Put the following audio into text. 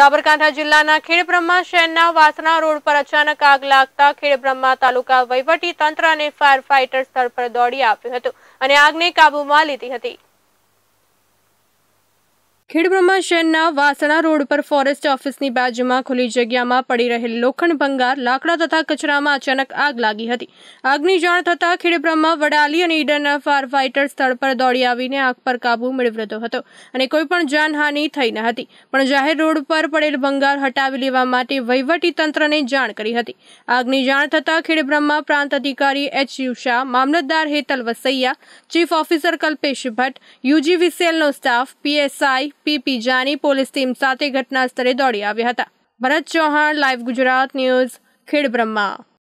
સાબરકાંઠા જિલ્લાના ખેડબ્રહ્મા શહેરના વાસણા રોડ પર અચાનક આગ લાગતા ખેડબ્રહ્મા તાલુકા વહીવટી તંત્ર અને ફાયર ફાઇટર સ્થળ પર દોડી આપ્યું હતું અને આગને કાબુમાં લીધી હતી ખેડબ્રહ્મા શહેરના વાસણા રોડ પર ફોરેસ્ટ ઓફિસની બાજુમાં ખુલ્લી જગ્યામાં પડી રહેલ લોખંડ ભંગાર લાકડા તથા કચરામાં અચાનક આગ લાગી હતી આગની જાણ થતાં ખેડબ્રહ્મા વડાલી અને ઈડરના ફાયર ફાઇટર સ્થળ પર દોડી આવીને આગ પર કાબુ મેળવ્યો હતો અને કોઈપણ જાનહાની થઈ ન હતી પણ જાહેર રોડ પર પડેલ ભંગાર હટાવી લેવા માટે વહીવટી તંત્રને જાણ કરી હતી આગની જાણ થતાં ખેડબ્રહ્મા પ્રાંત અધિકારી એચ યુ શાહ મામલતદાર Hetal Vasaiya chief officer Kalpesh Bhatt UG યુજીવીસીએલનો સ્ટાફ પીએસઆઈ એસપી પીજાની પોલીસ ટીમ સાથે ઘટના સ્થળે દોડી આવ્યા હતા ભરત ચૌહાણ લાઈવ ગુજરાત ન્યૂઝ ખેડબ્રહ્મા